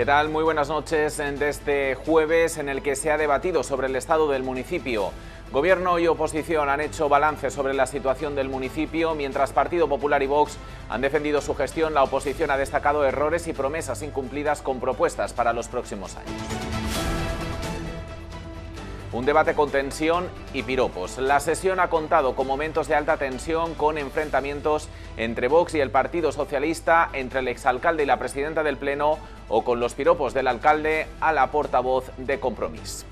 ¿Qué tal? Muy buenas noches de este jueves en el que se ha debatido sobre el estado del municipio. Gobierno y oposición han hecho balance sobre la situación del municipio, mientras Partido Popular y Vox han defendido su gestión, la oposición ha destacado errores y promesas incumplidas con propuestas para los próximos años. Un debate con tensión y piropos. La sesión ha contado con momentos de alta tensión, con enfrentamientos entre Vox y el Partido Socialista, entre el exalcalde y la presidenta del Pleno, o con los piropos del alcalde a la portavoz de Compromís.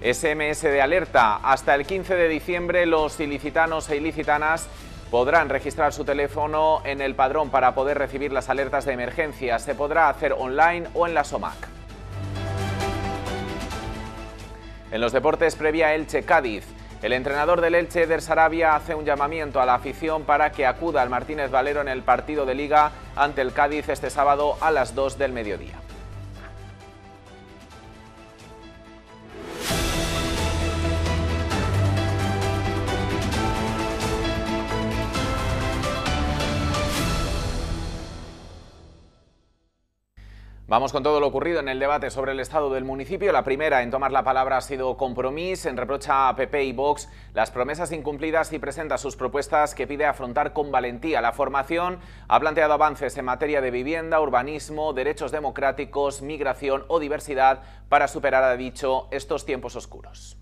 SMS de alerta. Hasta el 15 de diciembre los ilicitanos e ilicitanas podrán registrar su teléfono en el padrón para poder recibir las alertas de emergencia. Se podrá hacer online o en la SOMAC. En los deportes previa Elche Cádiz. El entrenador del Elche, Eder Sarabia, hace un llamamiento a la afición para que acuda al Martínez Valero en el partido de Liga ante el Cádiz este sábado a las 2 del mediodía. Vamos con todo lo ocurrido en el debate sobre el estado del municipio. La primera en tomar la palabra ha sido Compromís, en reprocha a PP y Vox las promesas incumplidas y presenta sus propuestas que pide afrontar con valentía. La formación ha planteado avances en materia de vivienda, urbanismo, derechos democráticos, migración o diversidad para superar, ha dicho, estos tiempos oscuros.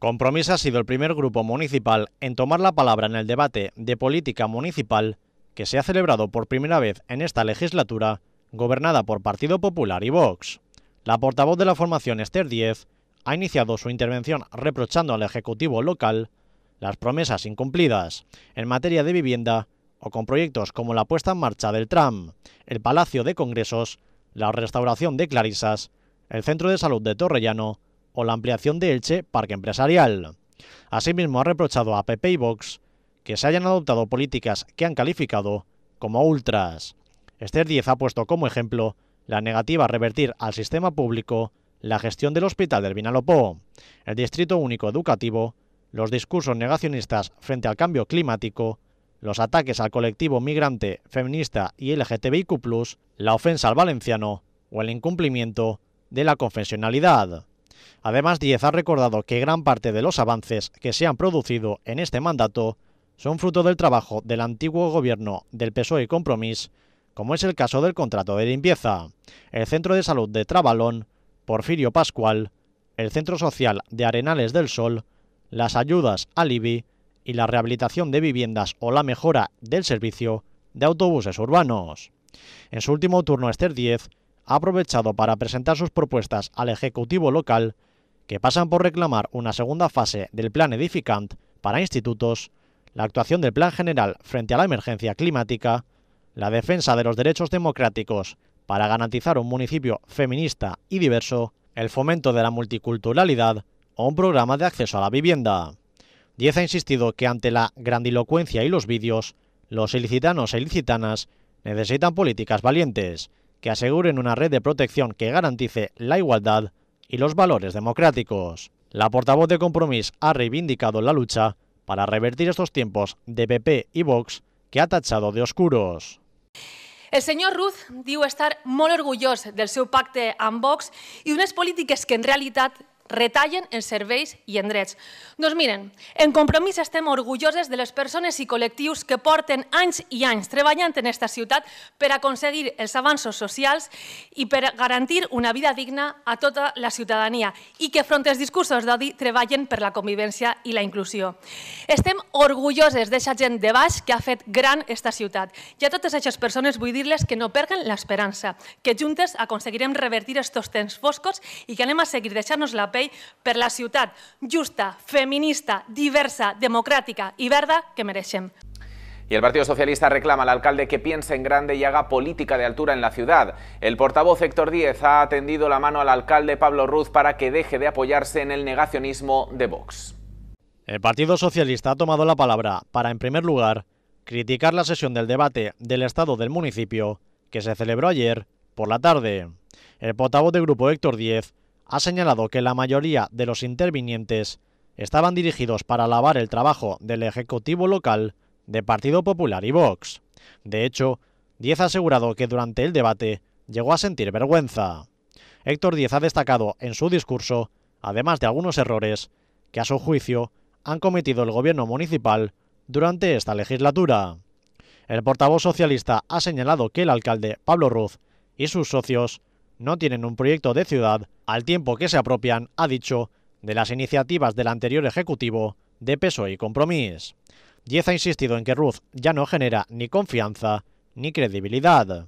Compromís ha sido el primer grupo municipal en tomar la palabra en el debate de política municipal que se ha celebrado por primera vez en esta legislatura gobernada por Partido Popular y Vox. La portavoz de la formación Esther Diez, ha iniciado su intervención reprochando al Ejecutivo local las promesas incumplidas en materia de vivienda o con proyectos como la puesta en marcha del tram, el Palacio de Congresos, la restauración de Clarisas, el Centro de Salud de Torrellano o la ampliación de Elche Parque Empresarial. Asimismo, ha reprochado a PP y Vox que se hayan adoptado políticas que han calificado como ultras. Esther 10 ha puesto como ejemplo la negativa a revertir al sistema público la gestión del hospital del Vinalopó, el Distrito Único Educativo, los discursos negacionistas frente al cambio climático, los ataques al colectivo migrante, feminista y LGTBIQ, la ofensa al valenciano o el incumplimiento de la confesionalidad. Además, Diez ha recordado que gran parte de los avances que se han producido en este mandato son fruto del trabajo del antiguo gobierno del PSOE y Compromís como es el caso del contrato de limpieza. El Centro de Salud de Trabalón, Porfirio Pascual, el Centro Social de Arenales del Sol, las ayudas al IBI y la rehabilitación de viviendas o la mejora del servicio de autobuses urbanos. En su último turno, Esther 10 ha aprovechado para presentar sus propuestas al Ejecutivo local, que pasan por reclamar una segunda fase del plan edificant para institutos, la actuación del Plan General frente a la emergencia climática, la defensa de los derechos democráticos para garantizar un municipio feminista y diverso, el fomento de la multiculturalidad o un programa de acceso a la vivienda. Diez ha insistido que ante la grandilocuencia y los vídeos, los ilicitanos e ilicitanas necesitan políticas valientes, que aseguren una red de protección que garantice la igualdad y los valores democráticos. La portavoz de Compromís ha reivindicado la lucha para revertir estos tiempos de PP y Vox que ha tachado de oscuros. El senyor Ruth diu estar molt orgullós del seu pacte amb Vox i d'unes polítiques que en realitat retallen en serveis i en drets. Doncs miren, en Compromís estem orgulloses de les persones i col·lectius que porten anys i anys treballant en aquesta ciutat per aconseguir els avanços socials i per garantir una vida digna a tota la ciutadania i que front als discursos d'odi treballen per la convivència i la inclusió. Estem orgulloses d'aquesta gent de baix que ha fet gran aquesta ciutat. I a totes aquestes persones vull dir-les que no perden l'esperança, que juntes aconseguirem revertir aquests temps foscos i que anem a seguir deixant-nos la per la ciudad justa, feminista, diversa, democrática y que merecen Y el Partido Socialista reclama al alcalde que piense en grande y haga política de altura en la ciudad. El portavoz Héctor Díez ha tendido la mano al alcalde Pablo Ruz para que deje de apoyarse en el negacionismo de Vox. El Partido Socialista ha tomado la palabra para, en primer lugar, criticar la sesión del debate del estado del municipio que se celebró ayer por la tarde. El portavoz del grupo Héctor Díez ha señalado que la mayoría de los intervinientes estaban dirigidos para alabar el trabajo del Ejecutivo local de Partido Popular y Vox. De hecho, Diez ha asegurado que durante el debate llegó a sentir vergüenza. Héctor Diez ha destacado en su discurso, además de algunos errores, que a su juicio han cometido el gobierno municipal durante esta legislatura. El portavoz socialista ha señalado que el alcalde Pablo Ruz y sus socios no tienen un proyecto de ciudad al tiempo que se apropian, ha dicho, de las iniciativas del anterior Ejecutivo de Peso y compromiso. Diez ha insistido en que Ruth ya no genera ni confianza ni credibilidad.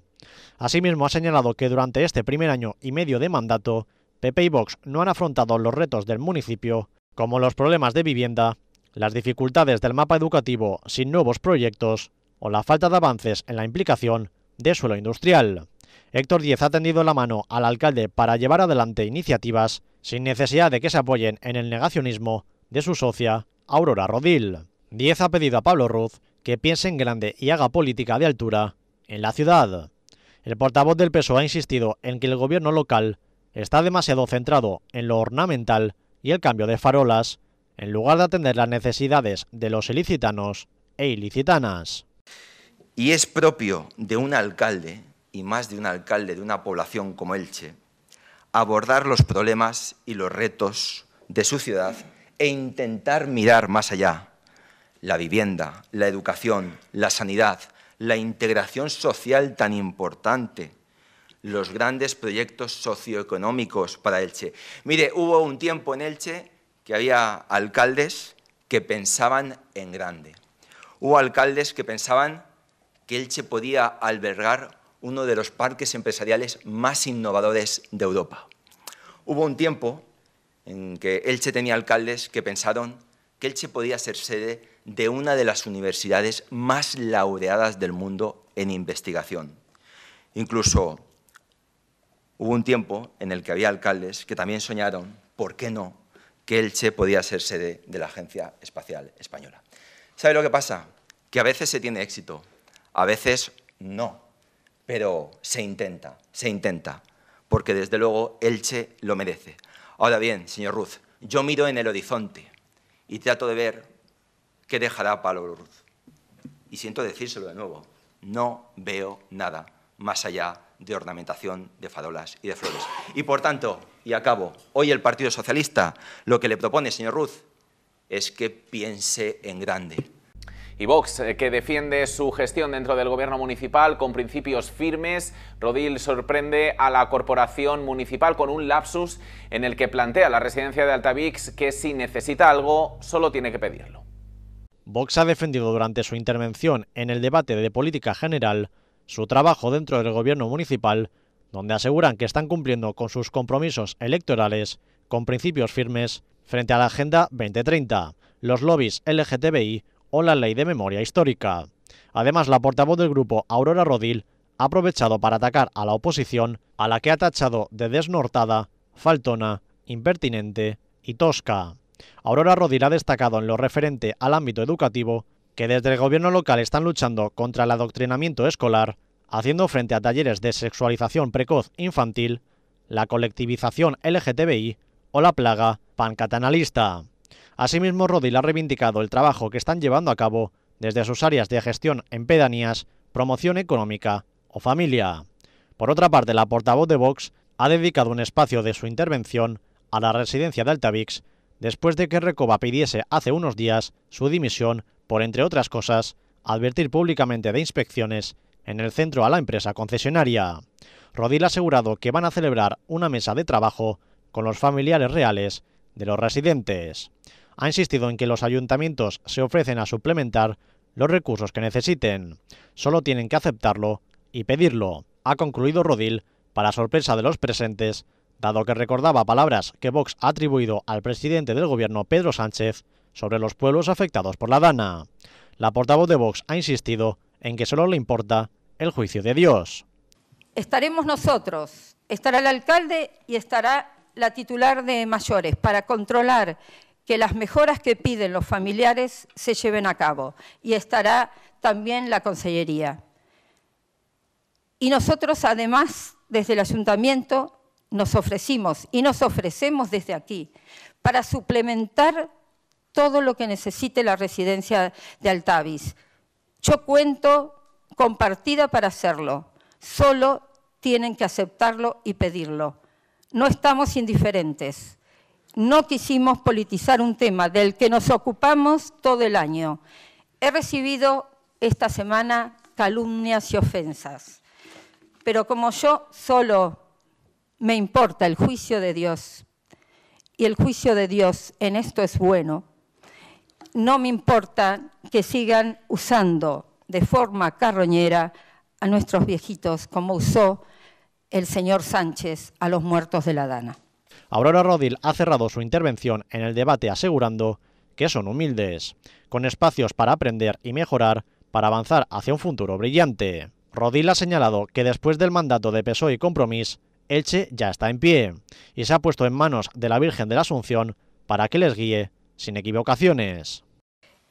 Asimismo, ha señalado que durante este primer año y medio de mandato, pepe y Vox no han afrontado los retos del municipio, como los problemas de vivienda, las dificultades del mapa educativo sin nuevos proyectos o la falta de avances en la implicación de suelo industrial. Héctor Díez ha tendido la mano al alcalde para llevar adelante iniciativas sin necesidad de que se apoyen en el negacionismo de su socia, Aurora Rodil. Díez ha pedido a Pablo Ruz que piense en grande y haga política de altura en la ciudad. El portavoz del PSOE ha insistido en que el gobierno local está demasiado centrado en lo ornamental y el cambio de farolas, en lugar de atender las necesidades de los ilicitanos e ilicitanas. Y es propio de un alcalde y más de un alcalde de una población como Elche, abordar los problemas y los retos de su ciudad e intentar mirar más allá. La vivienda, la educación, la sanidad, la integración social tan importante, los grandes proyectos socioeconómicos para Elche. Mire, hubo un tiempo en Elche que había alcaldes que pensaban en grande. Hubo alcaldes que pensaban que Elche podía albergar uno de los parques empresariales más innovadores de Europa. Hubo un tiempo en que Elche tenía alcaldes que pensaron que Elche podía ser sede de una de las universidades más laureadas del mundo en investigación. Incluso hubo un tiempo en el que había alcaldes que también soñaron, ¿por qué no?, que Elche podía ser sede de la Agencia Espacial Española. ¿Sabe lo que pasa? Que a veces se tiene éxito, a veces no pero se intenta, se intenta, porque desde luego Elche lo merece. Ahora bien, señor Ruz, yo miro en el horizonte y trato de ver qué dejará Pablo Ruz. Y siento decírselo de nuevo, no veo nada más allá de ornamentación de farolas y de flores. Y por tanto, y acabo, hoy el Partido Socialista lo que le propone, señor Ruz, es que piense en grande y Vox, eh, que defiende su gestión dentro del gobierno municipal con principios firmes. Rodil sorprende a la corporación municipal con un lapsus en el que plantea a la residencia de Altavix que si necesita algo, solo tiene que pedirlo. Vox ha defendido durante su intervención en el debate de política general su trabajo dentro del gobierno municipal, donde aseguran que están cumpliendo con sus compromisos electorales con principios firmes frente a la Agenda 2030, los lobbies LGTBI la Ley de Memoria Histórica. Además, la portavoz del grupo, Aurora Rodil, ha aprovechado para atacar a la oposición, a la que ha tachado de desnortada, faltona, impertinente y tosca. Aurora Rodil ha destacado en lo referente al ámbito educativo que desde el gobierno local están luchando contra el adoctrinamiento escolar, haciendo frente a talleres de sexualización precoz infantil, la colectivización LGTBI o la plaga pancatanalista. Asimismo, Rodil ha reivindicado el trabajo que están llevando a cabo desde sus áreas de gestión en pedanías, promoción económica o familia. Por otra parte, la portavoz de Vox ha dedicado un espacio de su intervención a la residencia de Altavix después de que Recoba pidiese hace unos días su dimisión por, entre otras cosas, advertir públicamente de inspecciones en el centro a la empresa concesionaria. Rodil ha asegurado que van a celebrar una mesa de trabajo con los familiares reales de los residentes ha insistido en que los ayuntamientos se ofrecen a suplementar los recursos que necesiten. Solo tienen que aceptarlo y pedirlo, ha concluido Rodil, para sorpresa de los presentes, dado que recordaba palabras que Vox ha atribuido al presidente del gobierno Pedro Sánchez sobre los pueblos afectados por la dana. La portavoz de Vox ha insistido en que solo le importa el juicio de Dios. Estaremos nosotros, estará el alcalde y estará la titular de mayores para controlar que las mejoras que piden los familiares se lleven a cabo y estará también la Consellería. Y nosotros además desde el Ayuntamiento nos ofrecimos y nos ofrecemos desde aquí para suplementar todo lo que necesite la residencia de Altavis. Yo cuento con para hacerlo, solo tienen que aceptarlo y pedirlo. No estamos indiferentes no quisimos politizar un tema del que nos ocupamos todo el año. He recibido esta semana calumnias y ofensas, pero como yo solo me importa el juicio de Dios, y el juicio de Dios en esto es bueno, no me importa que sigan usando de forma carroñera a nuestros viejitos como usó el señor Sánchez a los muertos de la Dana. Aurora Rodil ha cerrado su intervención en el debate asegurando que son humildes, con espacios para aprender y mejorar para avanzar hacia un futuro brillante. Rodil ha señalado que después del mandato de PSOE y Compromís, Elche ya está en pie y se ha puesto en manos de la Virgen de la Asunción para que les guíe sin equivocaciones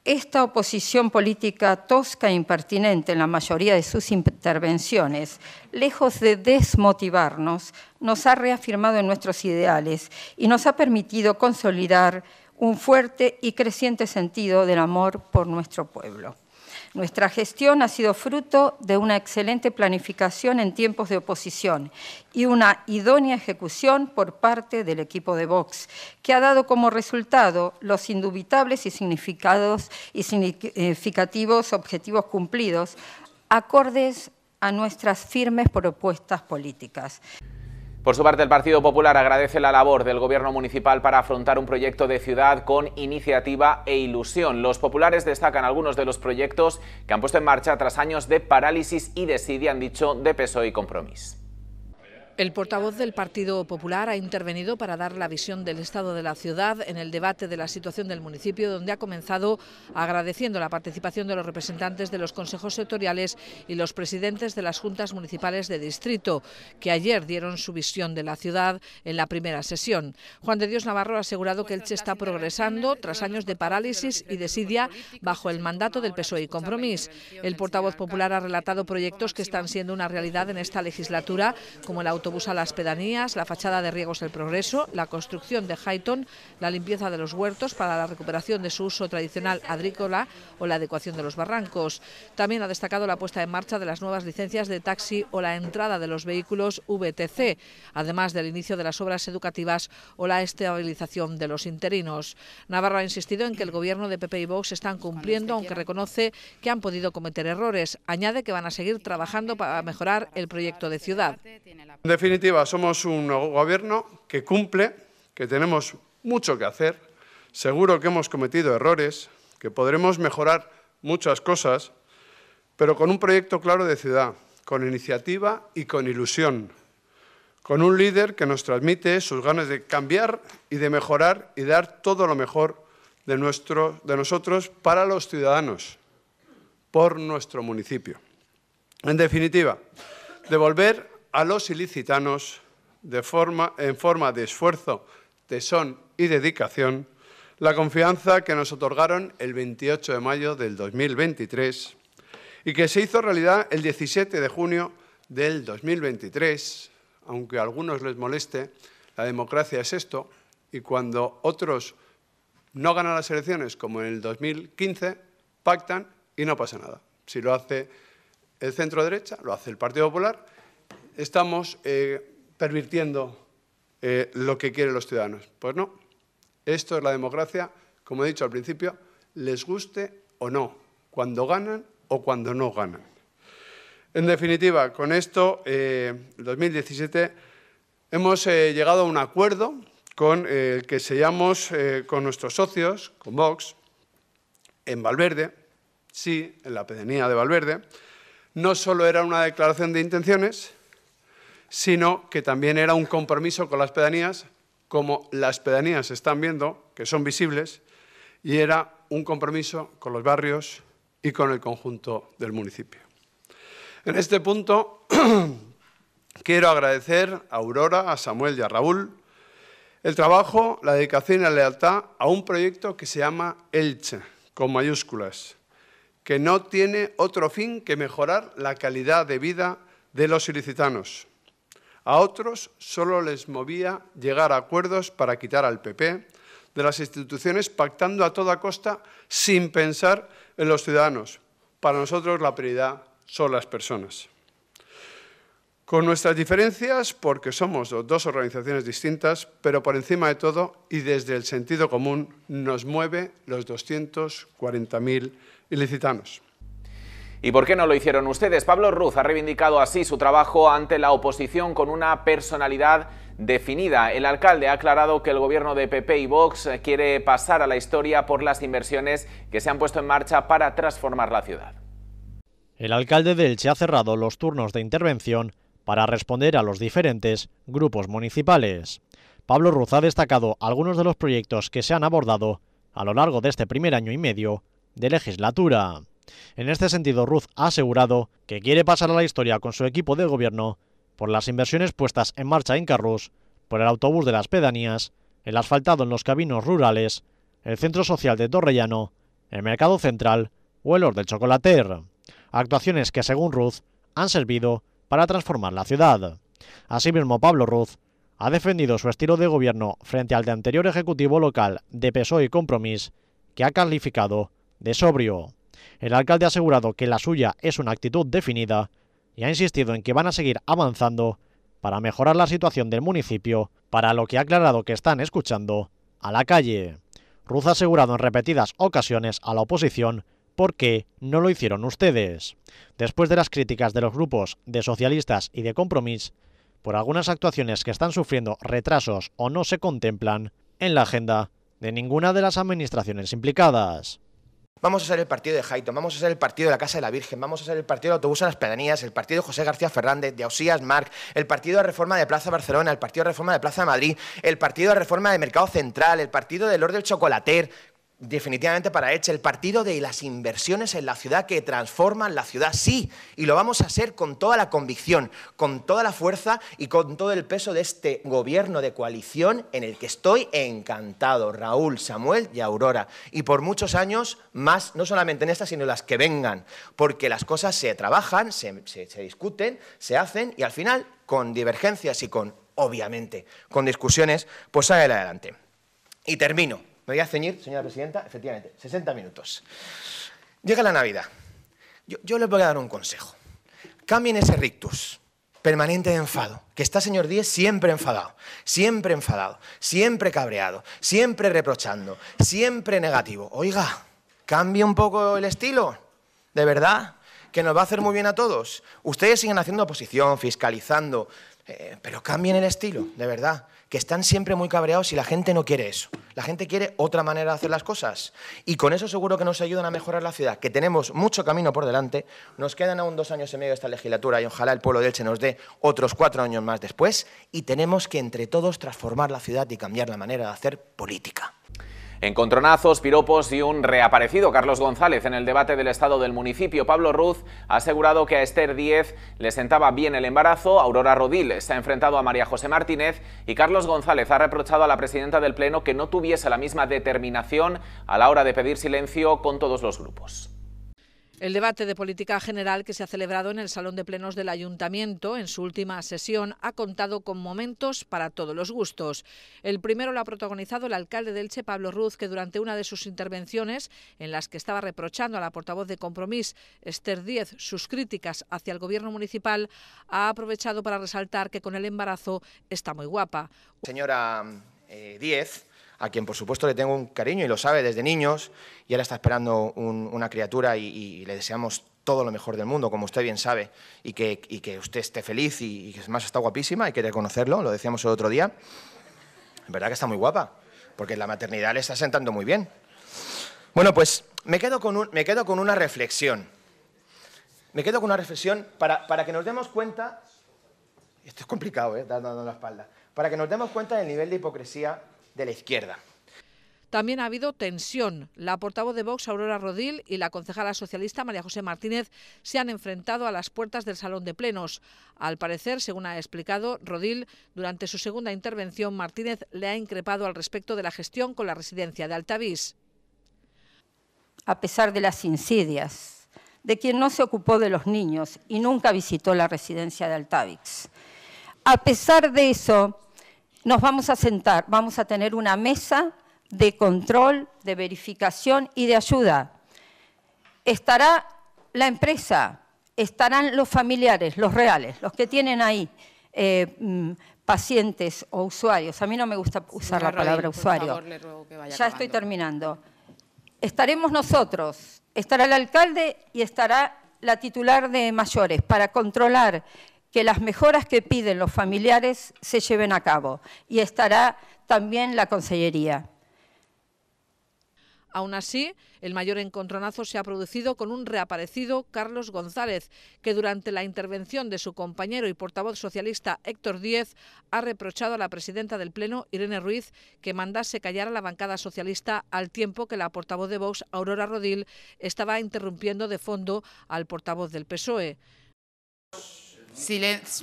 esta oposición política tosca e impertinente en la mayoría de sus intervenciones, lejos de desmotivarnos, nos ha reafirmado en nuestros ideales y nos ha permitido consolidar un fuerte y creciente sentido del amor por nuestro pueblo. Nuestra gestión ha sido fruto de una excelente planificación en tiempos de oposición y una idónea ejecución por parte del equipo de Vox, que ha dado como resultado los indubitables y, significados y significativos objetivos cumplidos acordes a nuestras firmes propuestas políticas. Por su parte, el Partido Popular agradece la labor del Gobierno Municipal para afrontar un proyecto de ciudad con iniciativa e ilusión. Los populares destacan algunos de los proyectos que han puesto en marcha tras años de parálisis y desidia, han dicho, de peso y compromiso. El portavoz del Partido Popular ha intervenido para dar la visión del estado de la ciudad en el debate de la situación del municipio, donde ha comenzado agradeciendo la participación de los representantes de los consejos sectoriales y los presidentes de las juntas municipales de distrito, que ayer dieron su visión de la ciudad en la primera sesión. Juan de Dios Navarro ha asegurado que el Elche está progresando tras años de parálisis y desidia bajo el mandato del PSOE y Compromís. El portavoz popular ha relatado proyectos que están siendo una realidad en esta legislatura, como el auto autobús a las pedanías, la fachada de riegos del progreso, la construcción de Highton, la limpieza de los huertos para la recuperación de su uso tradicional agrícola o la adecuación de los barrancos. También ha destacado la puesta en marcha de las nuevas licencias de taxi o la entrada de los vehículos VTC, además del inicio de las obras educativas o la estabilización de los interinos. Navarro ha insistido en que el gobierno de PP y Vox están cumpliendo, aunque reconoce que han podido cometer errores. Añade que van a seguir trabajando para mejorar el proyecto de ciudad. En definitiva, somos un gobierno que cumple, que tenemos mucho que hacer, seguro que hemos cometido errores, que podremos mejorar muchas cosas, pero con un proyecto claro de ciudad, con iniciativa y con ilusión, con un líder que nos transmite sus ganas de cambiar y de mejorar y dar todo lo mejor de, nuestro, de nosotros para los ciudadanos, por nuestro municipio. En definitiva, devolver a los ilicitanos en forma de esfuerzo, tesón y dedicación la confianza que nos otorgaron el 28 de mayo del 2023 y que se hizo realidad el 17 de junio del 2023, aunque a algunos les moleste, la democracia es esto, y cuando otros no ganan las elecciones, como en el 2015, pactan y no pasa nada. Si lo hace el centro derecha, lo hace el Partido Popular, estamos eh, pervirtiendo eh, lo que quieren los ciudadanos. Pues no, esto es la democracia, como he dicho al principio, les guste o no, cuando ganan o cuando no ganan. En definitiva, con esto, en eh, 2017, hemos llegado a un acuerdo con el que sellamos con nuestros socios, con Vox, en Valverde, sí, en la pedanía de Valverde. No solo era una declaración de intenciones, sino que también era un compromiso con las pedanías, como las pedanías están viendo, que son visibles, y era un compromiso con los barrios y con el conjunto del municipio. En este punto quiero agradecer a Aurora, a Samuel y a Raúl el trabajo, la dedicación y la lealtad a un proyecto que se llama Elche, con mayúsculas, que no tiene otro fin que mejorar la calidad de vida de los ilicitanos. A otros solo les movía llegar a acuerdos para quitar al PP de las instituciones, pactando a toda costa sin pensar en los ciudadanos. Para nosotros la prioridad son las personas. Con nuestras diferencias, porque somos dos organizaciones distintas, pero por encima de todo y desde el sentido común nos mueve los 240.000 ilicitanos. ¿Y por qué no lo hicieron ustedes? Pablo Ruz ha reivindicado así su trabajo ante la oposición con una personalidad definida. El alcalde ha aclarado que el gobierno de PP y Vox quiere pasar a la historia por las inversiones que se han puesto en marcha para transformar la ciudad. El alcalde de ha cerrado los turnos de intervención para responder a los diferentes grupos municipales. Pablo Ruz ha destacado algunos de los proyectos que se han abordado a lo largo de este primer año y medio de legislatura. En este sentido, Ruth ha asegurado que quiere pasar a la historia con su equipo de gobierno por las inversiones puestas en marcha en Carrus, por el autobús de las pedanías, el asfaltado en los caminos rurales, el centro social de Torrellano, el mercado central o el Or del Chocolater. Actuaciones que, según Ruth, han servido para transformar la ciudad. Asimismo, Pablo Ruz ha defendido su estilo de gobierno frente al de anterior ejecutivo local de PSOE y Compromís, que ha calificado de sobrio. El alcalde ha asegurado que la suya es una actitud definida y ha insistido en que van a seguir avanzando para mejorar la situación del municipio, para lo que ha aclarado que están escuchando a la calle. Ruz ha asegurado en repetidas ocasiones a la oposición por qué no lo hicieron ustedes. Después de las críticas de los grupos de socialistas y de Compromís por algunas actuaciones que están sufriendo retrasos o no se contemplan en la agenda de ninguna de las administraciones implicadas. Vamos a ser el partido de jaito vamos a ser el partido de la Casa de la Virgen, vamos a ser el partido de autobús a las pedanías, el partido de José García Fernández, de Ausías Marc, el partido de Reforma de Plaza Barcelona, el partido de Reforma de Plaza de Madrid, el partido de Reforma de Mercado Central, el partido del Lord del Chocolater definitivamente para ECHE, el partido de las inversiones en la ciudad que transforman la ciudad, sí, y lo vamos a hacer con toda la convicción, con toda la fuerza y con todo el peso de este gobierno de coalición en el que estoy encantado, Raúl, Samuel y Aurora, y por muchos años más, no solamente en estas, sino en las que vengan, porque las cosas se trabajan, se, se discuten, se hacen y al final, con divergencias y con, obviamente, con discusiones, pues sale adelante. Y termino me voy a ceñir, señora presidenta, efectivamente, 60 minutos. Llega la Navidad. Yo, les voy a dar un consejo. Cambien ese rictus permanente de enfado, que está señor Díez siempre enfadado, siempre enfadado, siempre cabreado, siempre reprochando, siempre negativo. Oiga, cambie un poco el estilo, de verdad, que nos va a hacer muy bien a todos. Ustedes siguen haciendo oposición, fiscalizando, eh, pero cambien el estilo, de verdad que están siempre muy cabreados y la gente no quiere eso. La gente quiere otra manera de hacer las cosas. Y con eso seguro que nos ayudan a mejorar la ciudad, que tenemos mucho camino por delante. Nos quedan aún dos años y medio de esta legislatura y ojalá el pueblo de Elche nos dé otros cuatro años más después. Y tenemos que entre todos transformar la ciudad y cambiar la manera de hacer política. Encontronazos, piropos y un reaparecido Carlos González en el debate del estado del municipio. Pablo Ruz ha asegurado que a Esther Díez le sentaba bien el embarazo, Aurora Rodil se ha enfrentado a María José Martínez y Carlos González ha reprochado a la presidenta del Pleno que no tuviese la misma determinación a la hora de pedir silencio con todos los grupos. El debate de política general que se ha celebrado en el Salón de Plenos del Ayuntamiento en su última sesión ha contado con momentos para todos los gustos. El primero lo ha protagonizado el alcalde del Che, Pablo Ruz, que durante una de sus intervenciones, en las que estaba reprochando a la portavoz de Compromís, Esther Díez, sus críticas hacia el gobierno municipal, ha aprovechado para resaltar que con el embarazo está muy guapa. Señora eh, Díez, a quien por supuesto le tengo un cariño y lo sabe desde niños, y ahora está esperando una criatura y, le deseamos todo lo mejor del mundo, como usted bien sabe, y que, que usted esté feliz y, que además está guapísima, y quiere conocerlo, lo decíamos el otro día. Es verdad que está muy guapa, porque la maternidad le está sentando muy bien. Bueno, pues me quedo con, un, me quedo con una reflexión. Me quedo con una reflexión para, para que nos demos cuenta, esto es complicado, ¿eh? dando la espalda, para que nos demos cuenta del nivel de hipocresía de la izquierda. También ha habido tensión. La portavoz de Vox, Aurora Rodil, y la concejala socialista, María José Martínez, se han enfrentado a las puertas del Salón de Plenos. Al parecer, según ha explicado Rodil, durante su segunda intervención, Martínez le ha increpado al respecto de la gestión con la residencia de Altavís. A pesar de las insidias, de quien no se ocupó de los niños y nunca visitó la residencia de Altavix. A pesar de eso, nos vamos a sentar, vamos a tener una mesa de control, de verificación y de ayuda. Estará la empresa, estarán los familiares, los reales, los que tienen ahí eh, mm, pacientes o usuarios. A mí no me gusta usar la palabra usuario. ya estoy terminando. Estaremos nosotros, estará el alcalde y estará la titular de mayores para controlar que las mejoras que piden los familiares se lleven a cabo y estará también la Consellería. Aún así, el mayor encontronazo se ha producido con un reaparecido Carlos González, que durante la intervención de su compañero y portavoz socialista Héctor Díez ha reprochado a la presidenta del Pleno, Irene Ruiz, que mandase callar a la bancada socialista al tiempo que la portavoz de Vox, Aurora Rodil, estaba interrumpiendo de fondo al portavoz del PSOE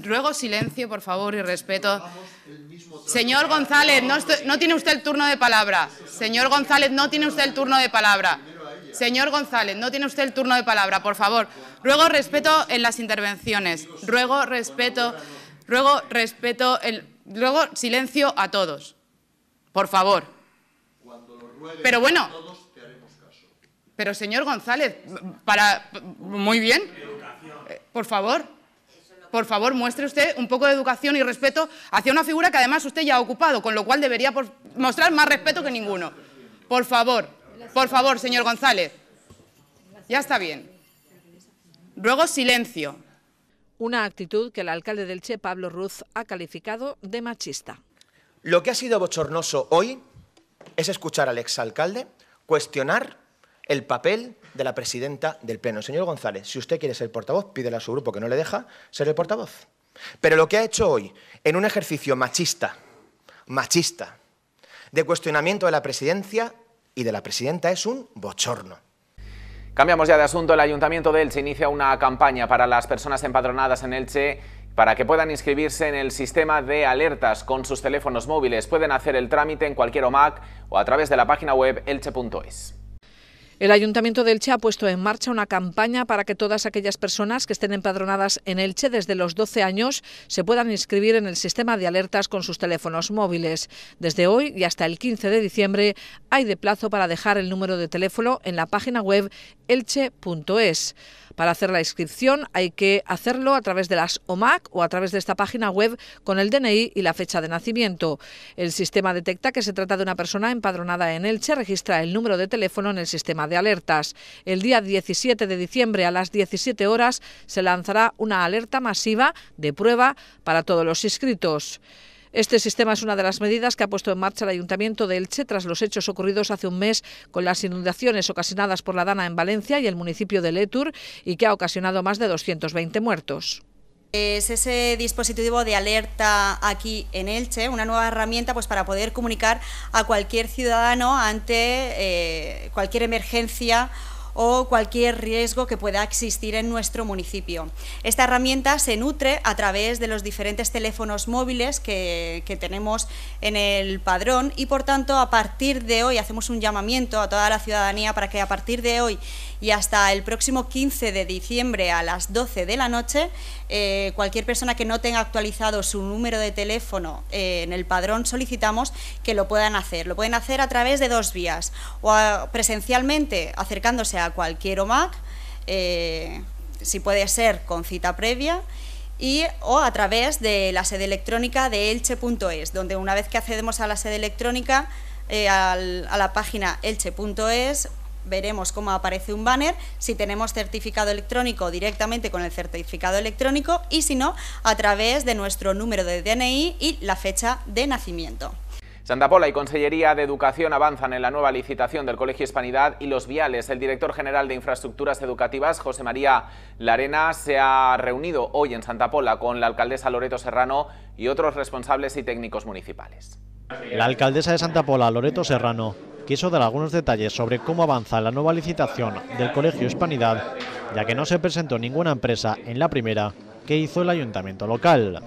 ruego silencio, por favor, y respeto. Señor González, no, tiene usted el turno de palabra. Señor González, no tiene usted el turno de palabra. Señor González, no tiene usted el turno de palabra, por favor. Ruego respeto en las intervenciones. Ruego respeto, ruego respeto, el, ruego silencio a todos. Por favor. Pero bueno, pero señor González, para muy bien. Eh, por favor por favor, muestre usted un poco de educación y respeto hacia una figura que además usted ya ha ocupado, con lo cual debería mostrar más respeto que ninguno. Por favor, por favor, señor González. Ya está bien. Ruego silencio. Una actitud que el alcalde del Che, Pablo Ruz, ha calificado de machista. Lo que ha sido bochornoso hoy es escuchar al exalcalde cuestionar el papel de la presidenta del Pleno. Señor González, si usted quiere ser portavoz, pídele a su grupo que no le deja ser el portavoz. Pero lo que ha hecho hoy, en un ejercicio machista, machista, de cuestionamiento de la presidencia y de la presidenta, es un bochorno. Cambiamos ya de asunto. El Ayuntamiento de Elche inicia una campaña para las personas empadronadas en Elche para que puedan inscribirse en el sistema de alertas con sus teléfonos móviles. Pueden hacer el trámite en cualquier OMAC o a través de la página web elche.es. El Ayuntamiento de Elche ha puesto en marcha una campaña para que todas aquellas personas que estén empadronadas en Elche desde los 12 años se puedan inscribir en el sistema de alertas con sus teléfonos móviles. Desde hoy y hasta el 15 de diciembre hay de plazo para dejar el número de teléfono en la página web elche.es. Para hacer la inscripción hay que hacerlo a través de las OMAC o a través de esta página web con el DNI y la fecha de nacimiento. El sistema detecta que se trata de una persona empadronada en Elche, registra el número de teléfono en el sistema de alertas. El día 17 de diciembre a las 17 horas se lanzará una alerta masiva de prueba para todos los inscritos. Este sistema es una de las medidas que ha puesto en marcha el Ayuntamiento de Elche tras los hechos ocurridos hace un mes con las inundaciones ocasionadas por la Dana en Valencia y el municipio de Letur y que ha ocasionado más de 220 muertos. Es ese dispositivo de alerta aquí en Elche, una nueva herramienta pues, para poder comunicar a cualquier ciudadano ante eh, cualquier emergencia o cualquier riesgo que pueda existir en nuestro municipio. Esta herramienta se nutre a través de los diferentes teléfonos móviles que, tenemos en el padrón y, por tanto, a partir de hoy hacemos un llamamiento a toda la ciudadanía para que a partir de hoy y hasta el próximo 15 de diciembre a las 12 de la noche, eh, cualquier persona que no tenga actualizado su número de teléfono eh, en el padrón solicitamos que lo puedan hacer. Lo pueden hacer a través de dos vías, o presencialmente acercándose a cualquier OMAC, eh, si puede ser con cita previa, y, o a través de la sede electrónica de elche.es, donde una vez que accedemos a la sede electrónica, eh, a la página elche.es, veremos cómo aparece un banner, si tenemos certificado electrónico directamente con el certificado electrónico y si no, a través de nuestro número de DNI y la fecha de nacimiento. Santa Pola y Consellería de Educación avanzan en la nueva licitación del Colegio Hispanidad y los viales. El director general de Infraestructuras Educativas, José María Larena, se ha reunido hoy en Santa Pola con la alcaldesa Loreto Serrano y otros responsables y técnicos municipales. La alcaldesa de Santa Pola, Loreto Serrano, quiso dar algunos detalles sobre cómo avanza la nueva licitación del Colegio Hispanidad, ya que no se presentó ninguna empresa en la primera que hizo el ayuntamiento local.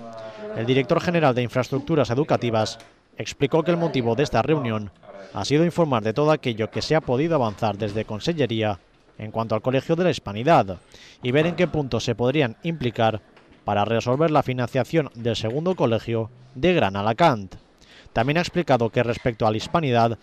El director general de Infraestructuras Educativas explicó que el motivo de esta reunión ha sido informar de todo aquello que se ha podido avanzar desde Consellería en cuanto al Colegio de la Hispanidad y ver en qué puntos se podrían implicar para resolver la financiación del segundo colegio de Gran Alacant. También ha explicado que respecto a la Hispanidad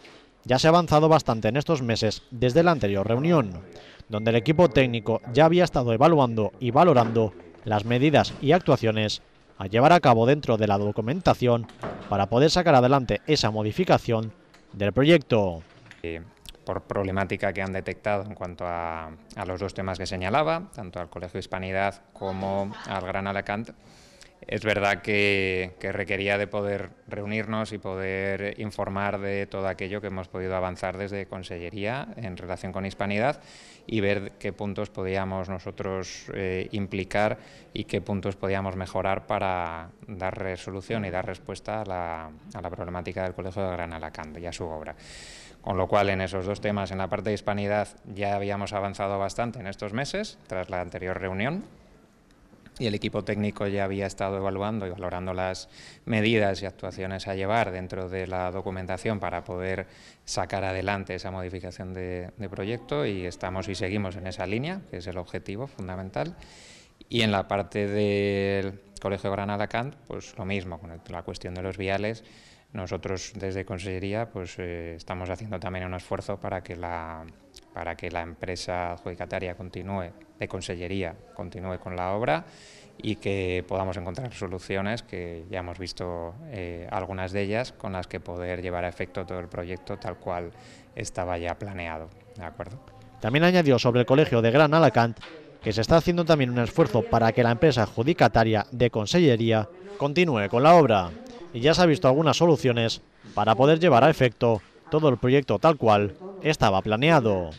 ya se ha avanzado bastante en estos meses desde la anterior reunión, donde el equipo técnico ya había estado evaluando y valorando las medidas y actuaciones a llevar a cabo dentro de la documentación para poder sacar adelante esa modificación del proyecto. por problemática que han detectado en cuanto a, los dos temas que señalaba, tanto al Colegio de Hispanidad como al Gran Alacant es verdad que, requería de poder reunirnos y poder informar de todo aquello que hemos podido avanzar desde Consellería en relación con Hispanidad y ver qué puntos podíamos nosotros eh, implicar y qué puntos podíamos mejorar para dar resolución y dar respuesta a la, problemática del Colegio de Gran Alacant y a su obra. Con lo cual, en esos dos temas, en la parte de Hispanidad, ya habíamos avanzado bastante en estos meses, tras la anterior reunión, y el equipo técnico ya había estado evaluando y valorando las medidas y actuaciones a llevar dentro de la documentación para poder sacar adelante esa modificación de, proyecto y estamos y seguimos en esa línea, que es el objetivo fundamental. Y en la parte del Colegio Granada-Cant, pues lo mismo, con la cuestión de los viales, nosotros desde Consellería pues eh, estamos haciendo también un esfuerzo para que la para que la empresa adjudicataria continúe, de consellería, continúe con la obra y que podamos encontrar soluciones que ya hemos visto eh, algunas de ellas con las que poder llevar a efecto todo el proyecto tal cual estaba ya planeado. ¿De acuerdo? También añadió sobre el colegio de Gran Alacant que se está haciendo también un esfuerzo para que la empresa adjudicataria de consellería continúe con la obra y ya se ha visto algunas soluciones para poder llevar a efecto todo el proyecto tal cual estaba planeado.